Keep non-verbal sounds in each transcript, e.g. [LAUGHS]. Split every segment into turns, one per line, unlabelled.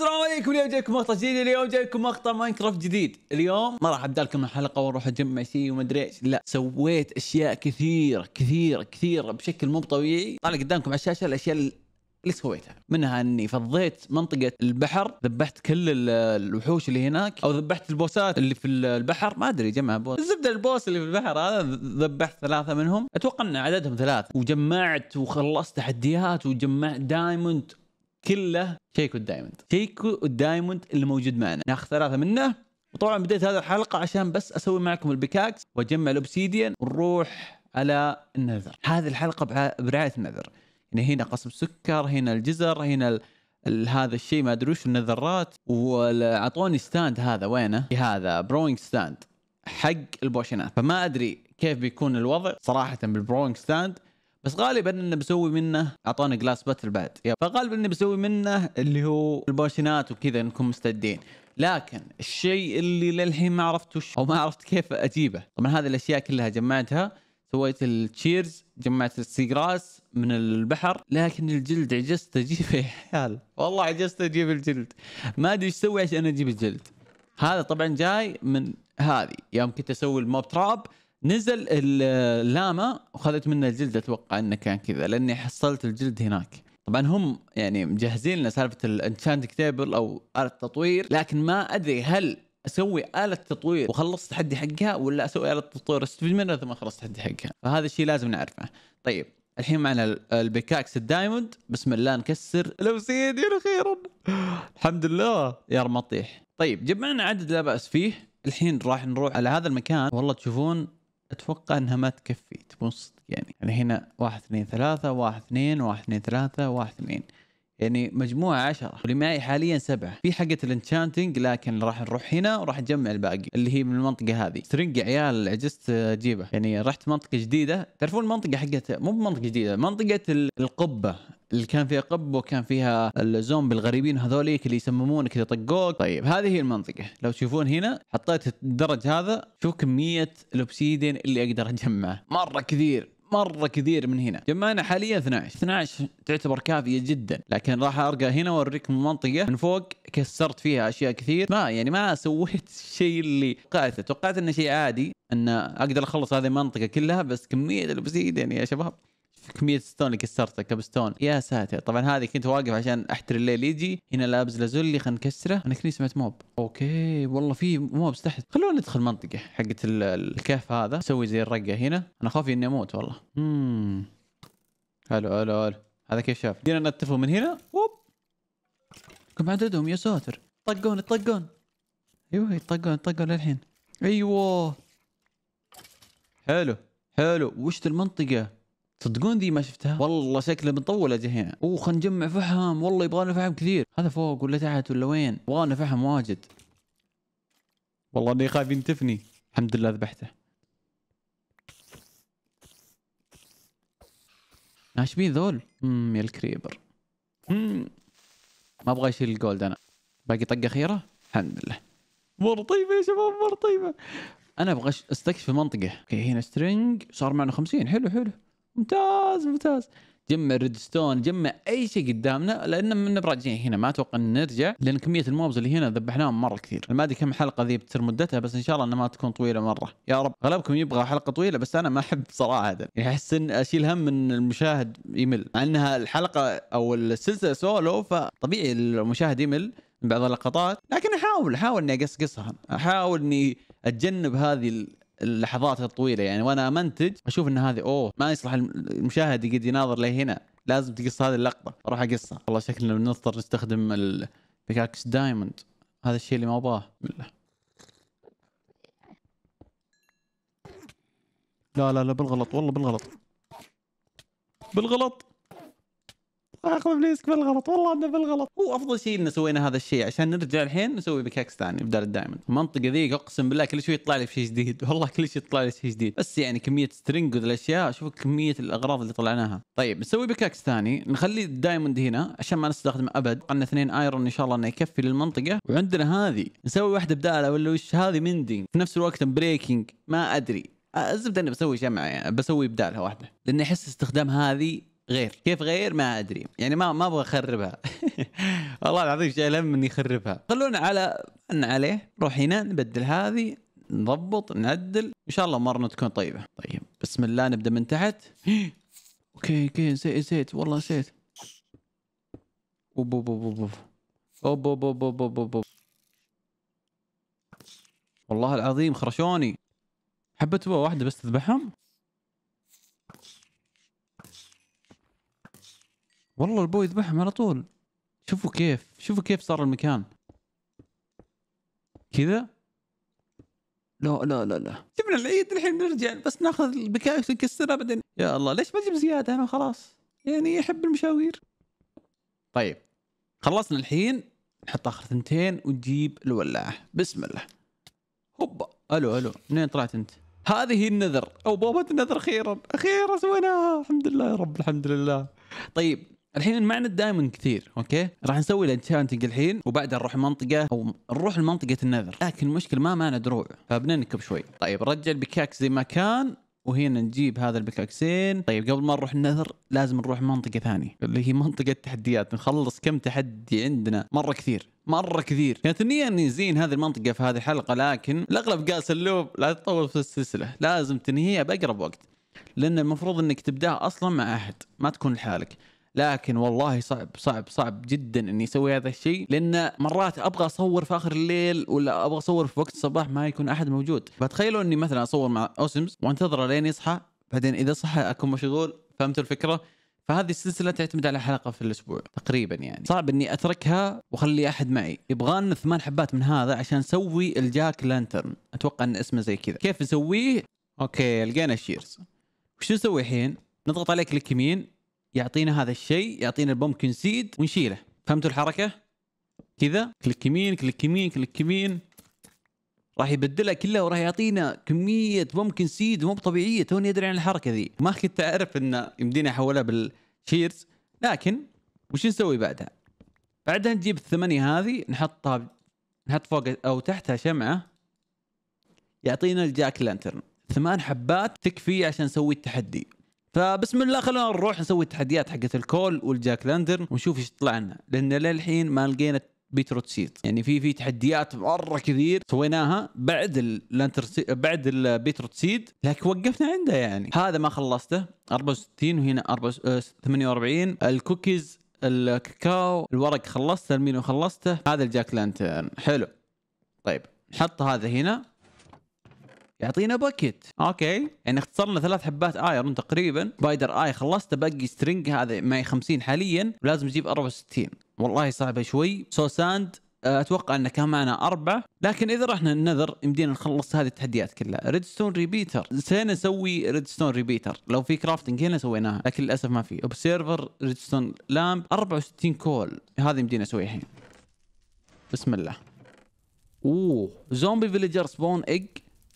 السلام عليكم اليوم جايكم مقطع جديد اليوم جايكم مقطع ماينكرافت جديد اليوم ما راح ابدا لكم الحلقه واروح اجمع شيء وما ادري ايش لا سويت اشياء كثيره كثيره كثيره بشكل مو طبيعي طالع قدامكم على الشاشه الاشياء اللي سويتها منها اني فضيت منطقه البحر ذبحت كل الوحوش اللي هناك او ذبحت البوسات اللي في البحر ما ادري جمع بوس الزبده البوس اللي في البحر هذا ذبحت ثلاثه منهم اتوقع ان عددهم ثلاث وجمعت وخلصت تحديات وجمعت دايموند كله شيكو الدايموند شيكو الدايموند اللي موجود معنا ناخذ ثلاثه منه وطبعا بديت هذه الحلقه عشان بس اسوي معكم البيكاكس واجمع الاوبسيديان ونروح على النذر هذه الحلقه برعايه النذر يعني هنا قصب سكر هنا الجزر هنا ال... ال... هذا الشيء ما ادري وش النذرات واعطوني ستاند هذا وينه هذا بروينج ستاند حق البوشنات فما ادري كيف بيكون الوضع صراحه بالبروينج ستاند بس غالبا انه بسوي منه اعطاني جلاس باتل بعد فغالبا انه بسوي منه اللي هو البوشنات وكذا نكون مستعدين لكن الشيء اللي للحين ما عرفت وش او ما عرفت كيف اجيبه طبعا هذه الاشياء كلها جمعتها سويت التشيرز جمعت السيجراس من البحر لكن الجلد عجزت اجيبه يا حيال والله عجزت اجيب الجلد ما ادري ايش اسوي عشان اجيب الجلد هذا طبعا جاي من هذه يوم كنت اسوي الموب تراب نزل اللاما وخذت منه الجلد اتوقع انه كان كذا لاني حصلت الجلد هناك طبعا هم يعني مجهزين لنا سالفه الانشانتنج تيبل او اله التطوير لكن ما ادري هل اسوي اله تطوير وخلصت تحدي حقها ولا اسوي اله تطوير استفيد منها ثم اخلص تحدي حقها فهذا الشيء لازم نعرفه طيب الحين معنا البيكاكس الدايموند بسم الله نكسر لو سيدي خيرا الحمد لله يا رب ما تطيح طيب جمعنا عدد لا باس فيه الحين راح نروح على هذا المكان والله تشوفون اتوقع انها ما تكفي تبون صدق يعني يعني هنا واحد اثنين ثلاثة واحد اثنين واحد اثنين ثلاثة واحد اثنين يعني مجموعة عشرة واللي معي حاليا سبعة في حقة الانشانتنج لكن راح نروح هنا وراح نجمع الباقي اللي هي من المنطقة هذه سترنج عيال عجزت اجيبه uh, يعني رحت منطقة جديدة تعرفون المنطقة حقت مو بمنطقة جديدة منطقة القبة اللي كان فيها قبة وكان فيها الزومبي الغريبين هذوليك اللي يسممونك اللي طقوك طيب هذه هي المنطقة لو تشوفون هنا حطيت الدرج هذا شوف كمية الاوبسيدين اللي اقدر اجمعه مرة كثير مره كثير من هنا جمعنا حاليا 12 12 تعتبر كافيه جدا لكن راح ارجع هنا واوريك المنطقه من فوق كسرت فيها اشياء كثير ما يعني ما سويت الشيء [LAUGHS] اللي توقعته توقعت انه شيء عادي ان اقدر اخلص هذه المنطقه كلها بس كميه البسيط يعني يا شباب كميه ستون اللي كسرته كبستون يا ساتر طبعا هذه كنت واقف عشان احتر الليل يجي هنا لابس لازولي خلينا نكسره انا كني سمعت موب اوكي والله في موبس تحت خلونا ندخل منطقه حقت الكهف هذا نسوي زي الرقه هنا انا خافي اني اموت والله امم الو الو الو هذا كيف شاف دينا نتفه من هنا اوب كم عددهم يا ساتر طقون طقون ايوه يطقون طقون للحين ايوه حلو حلو وش المنطقه تصدقون ذي ما شفتها والله شكله اجي هنا، اوه خلينا نجمع فحم والله يبغى فحم كثير هذا فوق ولا تحت ولا وين يبغى فحم واجد والله اني خايف ينتفني الحمد لله ذبحته ناشبين ذول امم يا الكريبر امم ما ابغى اشيل الجولد انا باقي طقه اخيره الحمد لله مره طيبه يا شباب مره طيبه انا ابغى استكشف المنطقه اوكي هنا سترينج صار معنا 50 حلو حلو ممتاز ممتاز جمع ريدستون جمع اي شيء قدامنا لان من راجعين هنا ما اتوقع ان نرجع لان كميه الموبز اللي هنا ذبحناهم مره كثير ما ادري كم حلقه ذي بتصير مدتها بس ان شاء الله انها ما تكون طويله مره يا رب اغلبكم يبغى حلقه طويله بس انا ما احب صراحه يعني احس ان اشيل هم من المشاهد يمل مع انها الحلقه او السلسله سولو فطبيعي المشاهد يمل من بعض اللقطات لكن احاول احاول اني اقصقصها احاول اني اتجنب هذه اللحظات الطويله يعني وانا امنتج اشوف ان هذه اوه ما يصلح المشاهد يقعد يناظر لي هنا لازم تقص هذه اللقطه اروح اقصها والله شكلنا بنضطر نستخدم البيكاكس دايموند هذا الشيء اللي ما ابغاه بالله لا لا لا بالغلط والله بالغلط بالغلط اخذ ابليسك بالغلط والله انه بالغلط هو افضل شيء انه سوينا هذا الشيء عشان نرجع الحين نسوي بكاكس ثاني بدال الدايموند المنطقه ذيك اقسم بالله كل شوي يطلع لي شيء جديد [LAUGHS] والله كل شيء يطلع لي شيء جديد بس يعني كميه سترينج والاشياء شوف كميه الاغراض اللي طلعناها طيب نسوي بكاكس ثاني نخلي الدايموند هنا عشان ما نستخدمه ابد قلنا اثنين ايرون ان شاء الله انه يكفي للمنطقه وعندنا هذه نسوي واحده بداله ولا وش هذه مندينج في نفس الوقت بريكنج ما ادري الزبده اني بسوي جمع يعني بسوي بدالها واحده لاني احس استخدام هذه غير كيف غير ما ادري يعني ما ما ابغى اخربها [LAUGHS] والله العظيم شيء لم اني اخربها خلونا على ان عليه نروح هنا نبدل هذه نضبط نعدل ان شاء الله مرنا تكون طيبه طيب بسم الله نبدا من تحت [GASPS] اوكي اوكي نسيت نسيت والله نسيت اوب اوب اوب اوب اوب اوب اوب اوب اوب والله العظيم خرشوني حبة واحدة بس تذبحهم والله البو يذبحهم على طول شوفوا كيف شوفوا كيف صار المكان كذا لا لا لا لا جبنا العيد الحين نرجع بس ناخذ البكاية ونكسرها بعدين يا الله ليش ما تجيب زياده انا خلاص يعني يحب المشاوير طيب خلصنا الحين نحط اخر ثنتين ونجيب الولاعه بسم الله هوبا الو الو منين طلعت انت؟ هذه هي النذر او بوابه النذر اخيرا اخيرا سويناها الحمد لله يا رب الحمد لله طيب الحين المعنت دائما كثير اوكي راح نسوي الانشانتنج الحين وبعدها نروح منطقه او نروح لمنطقه النذر لكن المشكله ما معنا دروع فبننكب شوي طيب رجع البكاك زي ما كان وهنا نجيب هذا البكاكسين طيب قبل ما نروح النذر لازم نروح منطقة ثانية اللي هي منطقة التحديات نخلص كم تحدي عندنا مرة كثير مرة كثير كانت النية اني زين هذه المنطقة في هذه الحلقة لكن الاغلب قال سلوب لا تطول في السلسلة لازم تنهيها باقرب وقت لان المفروض انك تبداها اصلا مع احد ما تكون لحالك لكن والله صعب صعب صعب جدا اني اسوي هذا الشيء لان مرات ابغى اصور في اخر الليل ولا ابغى اصور في وقت الصباح ما يكون احد موجود فتخيلوا اني مثلا اصور مع اوسمز وانتظره لين يصحى بعدين اذا صحى اكون مشغول فهمتوا الفكره فهذه السلسله تعتمد على حلقه في الاسبوع تقريبا يعني صعب اني اتركها واخلي احد معي يبغالنا ثمان حبات من هذا عشان نسوي الجاك لانترن اتوقع ان اسمه زي كذا كيف نسويه اوكي لقينا الشيرز وش نسوي الحين نضغط عليك كليك يمين يعطينا هذا الشيء يعطينا البومكن سيد ونشيله فهمتوا الحركه كذا كليك يمين كليك يمين كليك يمين راح يبدلها كلها وراح يعطينا كميه بومكن سيد مو طبيعيه توني ادري عن الحركه ذي ما كنت اعرف انه يمديني احولها بالشيرز لكن وش نسوي بعدها بعدها نجيب الثمانية هذه نحطها نحط فوق او تحتها شمعة يعطينا الجاك لانترن ثمان حبات تكفي عشان نسوي التحدي فبسم الله خلونا نروح نسوي التحديات حقت الكول والجاك لاندرن ونشوف ايش طلع لنا لان للحين ما لقينا بيتروت سيت يعني في في تحديات مره كثير سويناها بعد اللانتر بعد البيتروت سيد لكن وقفنا عنده يعني هذا ما خلصته 64 وهنا 48 آه، الكوكيز الكاكاو الورق خلصته المينو خلصته هذا الجاك لانترن حلو طيب نحط هذا هنا يعطينا باكيت اوكي يعني اختصرنا ثلاث حبات ايرون تقريبا بايدر اي خلصت باقي سترينج هذا معي 50 حاليا ولازم اجيب 64 والله صعبه شوي سو ساند آه، اتوقع انه كان معنا اربعه لكن اذا رحنا النذر يمدينا نخلص هذه التحديات كلها ريد ستون ريبيتر نسينا نسوي ستون ريبيتر لو في كرافتنج هنا سويناها لكن للاسف ما في اوبسيرفر ريد ستون لامب 64 كول هذه يمدينا نسويها الحين بسم الله اوه زومبي فيليجر سبون ايج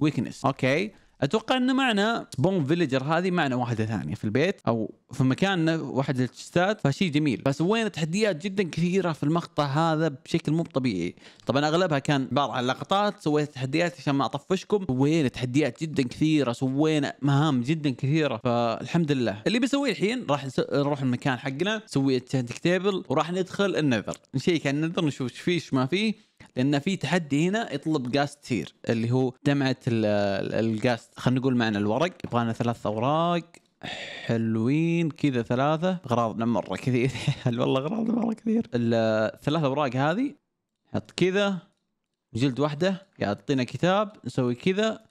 ويكنس اوكي اتوقع انه معنى سبون فيلجر هذه معنى واحده ثانيه في البيت او في مكان واحد التشتات فشي جميل فسوينا تحديات جدا كثيره في المقطع هذا بشكل مو طبيعي طبعا اغلبها كان عباره عن لقطات سويت تحديات عشان ما اطفشكم سوينا تحديات جدا كثيره سوينا مهام جدا كثيره فالحمد لله اللي بسويه الحين راح نروح المكان حقنا نسوي تيبل وراح ندخل النذر نشيك على النذر نشوف ايش فيه ايش ما فيه لان في تحدي هنا يطلب قاس تير اللي هو جمعه القاس خلينا نقول معنا الورق يبغانا ثلاث اوراق حلوين كذا ثلاثة أغراض مرة كثير [LAUGHS] والله أغراض مرة كثير الثلاث أوراق هذه حط كذا جلد واحدة يعطينا كتاب نسوي كذا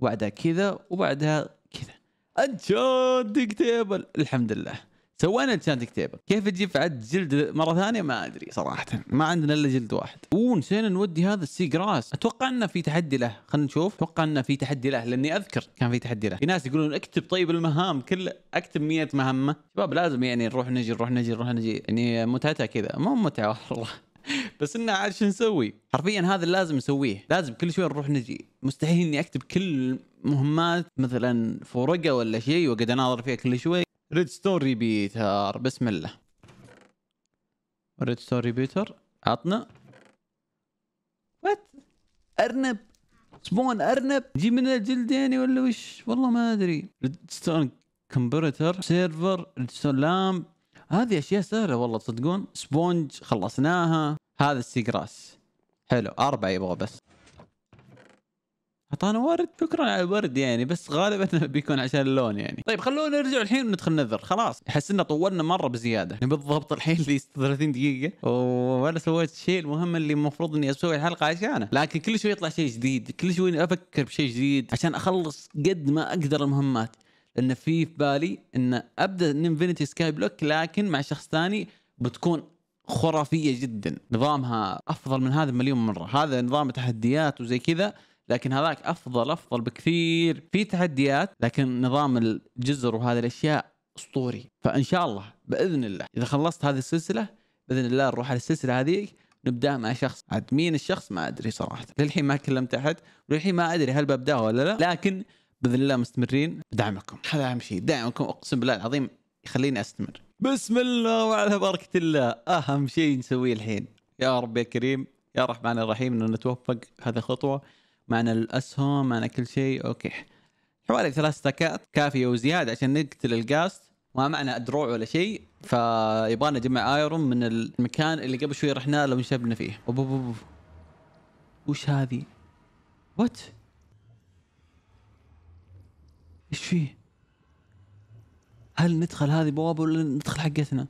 وبعدها كذا وبعدها كذا أجود تيبل الحمد لله سوينا ديسانتك تيبل كيف تجيب عد جلد مره ثانيه ما ادري صراحه ما عندنا الا جلد واحد ونسينا نودي هذا السي جراس اتوقع انه في تحدي له خلينا نشوف اتوقع انه في تحدي له لاني اذكر كان في تحدي له في ناس يقولون اكتب طيب المهام كل اكتب 100 مهمه شباب لازم يعني نروح نجي نروح نجي نروح نجي يعني متعتها كذا مو متعه والله [LAUGHS] بس انه عاد شو نسوي؟ حرفيا هذا اللي لازم نسويه، لازم كل شوي نروح نجي، مستحيل اني اكتب كل مهمات مثلا في ورقه ولا شيء واقعد اناظر فيها كل شوي ريد ستون ريبيتر بسم الله ريد ستون ريبيتر عطنا وات ارنب سبون ارنب جي من الجلد يعني ولا وش والله ما ادري ريد ستون كمبيوتر سيرفر ستون لام هذه اشياء سهله والله تصدقون سبونج خلصناها هذا السيجراس حلو اربعه يبغى بس اعطانا ورد شكرا على الورد يعني بس غالبا [LAUGHS] بيكون عشان اللون يعني طيب خلونا نرجع الحين وندخل نذر خلاص احس ان طولنا مره بزياده يعني بالضبط الحين لي 30 دقيقه ولا سويت الشيء المهم اللي المفروض اني اسوي الحلقه عشانه لكن كل شوي يطلع شيء جديد كل شوي افكر بشيء جديد عشان اخلص قد ما اقدر المهمات لان في في بالي ان ابدا انفنتي سكاي بلوك لكن مع شخص ثاني بتكون خرافيه جدا نظامها افضل من هذا مليون مره هذا نظام تحديات وزي كذا لكن هذاك افضل افضل بكثير في تحديات لكن نظام الجزر وهذه الاشياء اسطوري فان شاء الله باذن الله اذا خلصت هذه السلسله باذن الله نروح على السلسله هذيك نبدا مع شخص عاد مين الشخص ما ادري صراحه للحين ما كلمت احد وللحين ما ادري هل ببداها ولا لا لكن باذن الله مستمرين بدعمكم هذا اهم شيء دعمكم اقسم بالله العظيم يخليني استمر بسم الله وعلى بركه الله اهم شيء نسويه الحين يا رب يا كريم يا رحمن الرحيم ان نتوفق هذه خطوه معنا الاسهم معنا كل شيء اوكي حوالي ثلاث تكات كافيه وزياده عشان نقتل الجاست ما معنا دروع ولا شيء فيبغانا نجمع ايرون من المكان اللي قبل شوي رحنا له ونشبنا فيه وش هذه؟ وات؟ ايش فيه؟ هل ندخل هذه بوابه ولا ندخل حقتنا؟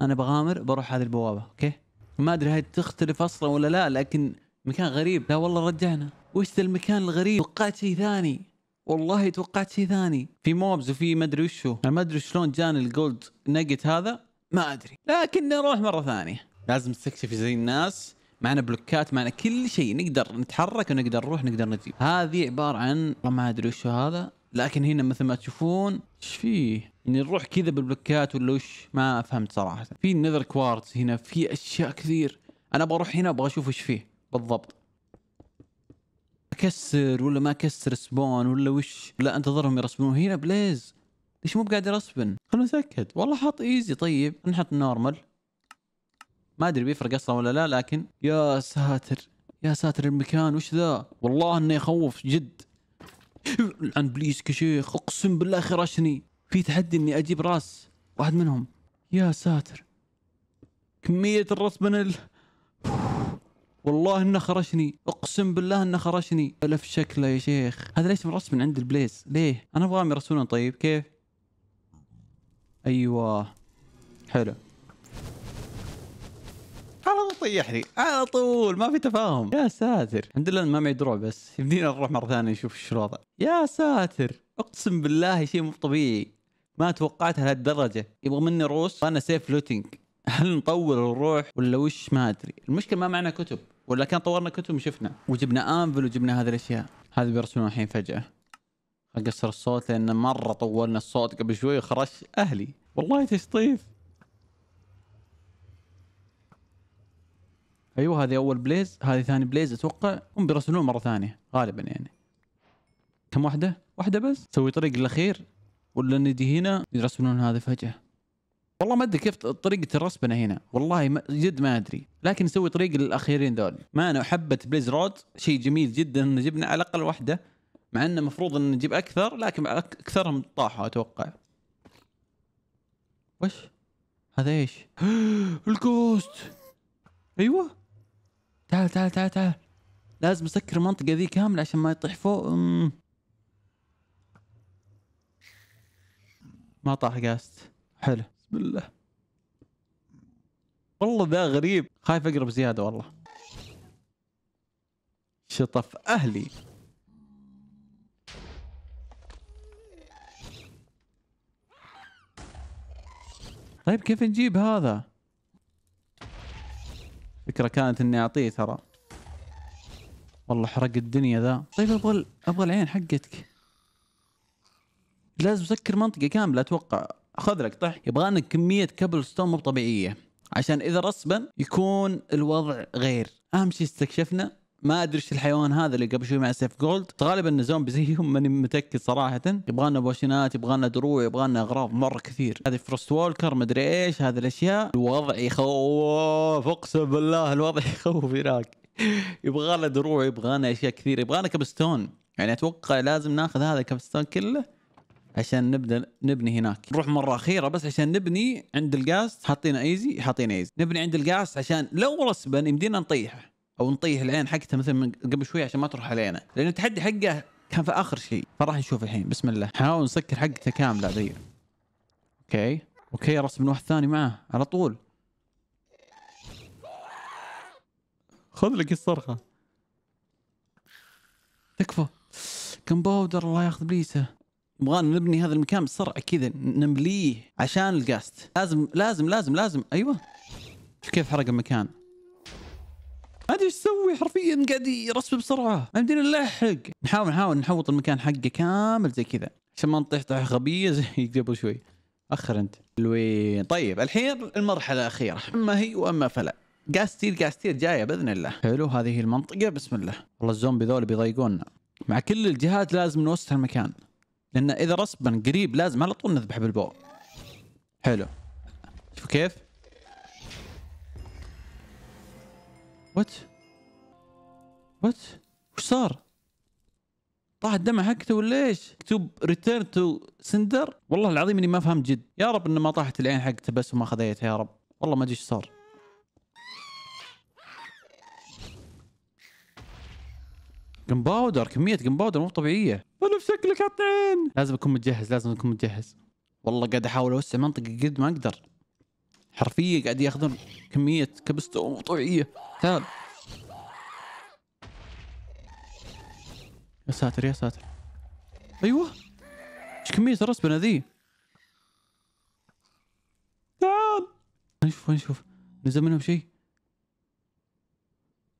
انا بغامر بروح هذه البوابه اوكي؟ ما ادري هاي تختلف اصلا ولا لا لكن مكان غريب لا والله رجعنا وش ذا المكان الغريب توقعت شيء ثاني والله توقعت شيء ثاني في موبز وفي ما ادري وش هو انا ما ادري شلون جاني الجولد نجت هذا ما ادري لكن نروح مره ثانيه لازم نستكشف زي الناس معنا بلوكات معنا كل شيء نقدر نتحرك ونقدر نروح نقدر نجيب هذه عباره عن ما ادري وش هذا لكن هنا مثل ما تشوفون ايش فيه يعني نروح كذا بالبلوكات ولا وش ما فهمت صراحه في نذر كوارتز هنا في اشياء كثير انا بروح هنا ابغى اشوف ايش فيه بالضبط اكسر ولا ما اكسر سبون ولا وش لا انتظرهم يرسبون هنا بليز ليش مو بقاعد يرسبن خلنا نتاكد والله حاط ايزي طيب نحط نورمال ما ادري بيفرق اصلا ولا لا لكن يا ساتر يا ساتر المكان وش ذا والله انه يخوف جد عن بليز كشيخ اقسم بالله خرشني في تحدي اني اجيب راس واحد منهم يا ساتر كمية الرسبنة والله انه خرشني اقسم بالله انه خرشني الف شكله يا شيخ هذا ليش مرسم من عند البليز ليه انا ابغاهم يرسلون طيب كيف ايوه حلو على طول طيحني على طول ما في تفاهم يا ساتر الحمد لله ما معي دروع بس يمدينا نروح مره ثانيه نشوف ايش الوضع يا ساتر اقسم بالله شيء مو طبيعي ما توقعت لهالدرجه يبغى مني روس وانا سيف لوتينج هل نطور الروح ولا وش ما ادري المشكله ما معنا كتب ولا كان طورنا كتب وشفنا وجبنا انفل وجبنا هذه الاشياء هذا بيرسلون الحين فجاه اقصر الصوت لان مره طولنا الصوت قبل شوي وخرج اهلي والله تشطيف ايوه هذه اول بليز هذه ثاني بليز اتوقع هم بيرسلون مره ثانيه غالبا يعني كم واحده؟ واحده بس؟ سوي طريق الاخير ولا نجي هنا يرسلون هذا فجاه والله ما ادري كيف طريقه الرسبنه هنا والله ما جد ما ادري لكن نسوي طريق للاخيرين ذول ما انا حبه بليز رود شيء جميل جدا ان جبنا على الاقل واحده مع انه المفروض ان نجيب اكثر لكن اكثرهم طاحوا اتوقع وش هذا ايش [GASPS] الكوست ايوه تعال تعال تعال تعال لازم اسكر المنطقه ذي كامله عشان ما يطيح فوق ما طاح جاست حلو بالله والله ذا غريب خايف اقرب زياده والله شطف اهلي طيب كيف نجيب هذا فكره كانت اني اعطيه ترى والله حرق الدنيا ذا طيب ابغى ابغى العين حقتك لازم اسكر منطقه كامله اتوقع خذ لك طح يبغى لنا كميه كبل ستون مو طبيعيه عشان اذا رسبا يكون الوضع غير اهم شيء استكشفنا ما ادري ايش الحيوان هذا اللي قبل شوي مع سيف جولد غالبا انه زومبي زيهم ماني متاكد صراحه يبغى لنا بوشنات يبغى لنا دروع يبغى لنا اغراض مره كثير هذه فروست وولكر مدري ايش هذه الاشياء الوضع يخوف اقسم بالله الوضع [LAUGHS] يخوف هناك يبغى لنا دروع يبغى لنا اشياء كثير يبغى لنا كبستون يعني اتوقع لازم ناخذ هذا الكبستون كله عشان نبدا نبني هناك نروح مره اخيره بس عشان نبني عند الجاز حاطين ايزي حاطين ايزي نبني عند الجاز عشان لو رسبا يمدينا نطيحه او نطيح العين حقته مثل من قبل شوي عشان ما تروح علينا لان التحدي حقه كان في اخر شيء فراح نشوف الحين بسم الله حاول نسكر حقته كامله ذي اوكي اوكي رسم واحد ثاني معاه على طول خذ لك الصرخه تكفى كم باودر الله ياخذ بليسه نبغانا نبني هذا المكان بسرعه كذا نمليه عشان الجاست لازم لازم لازم لازم ايوه شوف كيف حرق المكان ما ادري ايش اسوي حرفيا قاعد يرسب بسرعه ما يمدينا نلحق نحاول نحاول نحوط المكان حقه كامل زي كذا عشان ما نطيح طيحه غبيه زي [LAUGHS] قبل شوي اخر انت حلوين طيب الحين المرحله الاخيره اما هي واما فلا قاستير قاستير جايه باذن الله حلو هذه هي المنطقه بسم الله والله الزومبي ذول بيضايقونا مع كل الجهات لازم نوسع المكان لان اذا رسبا قريب لازم على طول نذبح بالبو حلو شوف كيف وات وات وش صار طاح الدمع حقته ولا ايش؟ مكتوب ريتيرن تو سندر والله العظيم اني ما فهمت جد يا رب انه ما طاحت العين حقته بس وما خذيتها يا رب والله ما ادري ايش صار جن باودر كميه جن باودر مو طبيعيه انا بشكلك عطين لازم اكون متجهز لازم اكون متجهز والله قاعد احاول اوسع منطقه قد ما اقدر حرفيا قاعد ياخذون كميه كبستون مو طبيعيه تعال يا ساتر يا ساتر ايوه ايش كميه الرسبنه ذي تعال نشوف نشوف نزل منهم شيء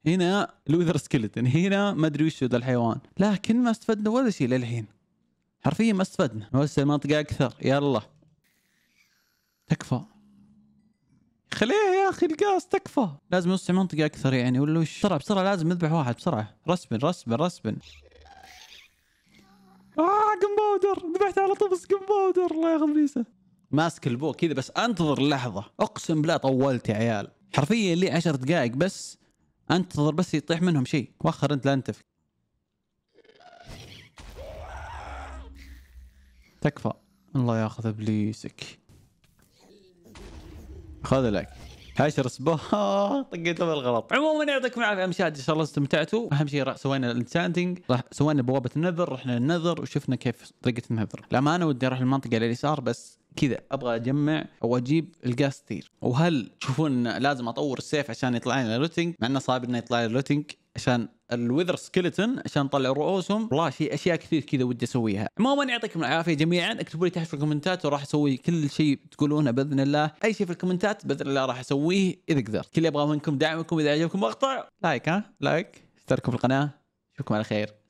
هنا لوذر سكلتن هنا ما ادري وش ذا الحيوان لكن ما استفدنا ولا شيء للحين حرفيا ما استفدنا نوسع المنطقه اكثر يلا تكفى خليها يا اخي القاص تكفى لازم نوسع منطقه اكثر يعني ولا وش بسرعه بسرعه لازم نذبح واحد بسرعه رسبن رسبن رسبن اه قنبودر ذبحت على طبس قنبودر الله ياخذ بيسه ماسك البو كذا بس انتظر اللحظه اقسم بالله طولت يا عيال حرفيا لي 10 دقائق بس انتظر بس يطيح منهم شيء وخر انت لا انتف تكفى الله ياخذ ابليسك خذ لك عشر صباح [LAUGHS] طقيته بالغلط عموما يعطيكم العافيه مشاهد ان شاء الله استمتعتوا اهم شيء راح سوينا الانساندنج راح سوينا بوابه النذر رحنا للنذر وشفنا كيف طريقه النذر الامانه ودي اروح المنطقه اليسار بس كذا ابغى اجمع او اجيب الجاستير وهل تشوفون انه لازم اطور السيف عشان يطلع لي اللوتنج مع انه صعب انه يطلع لي اللوتنج عشان الوذر سكلتون عشان نطلع رؤوسهم والله في اشياء كثير كذا ودي اسويها عموما يعطيكم العافيه جميعا اكتبوا لي تحت في الكومنتات وراح اسوي كل شيء تقولونه باذن الله اي شيء في الكومنتات باذن الله راح اسويه اذا قدرت كل اللي ابغاه منكم دعمكم اذا عجبكم مقطع لايك ها لايك اشتركوا في القناه اشوفكم على خير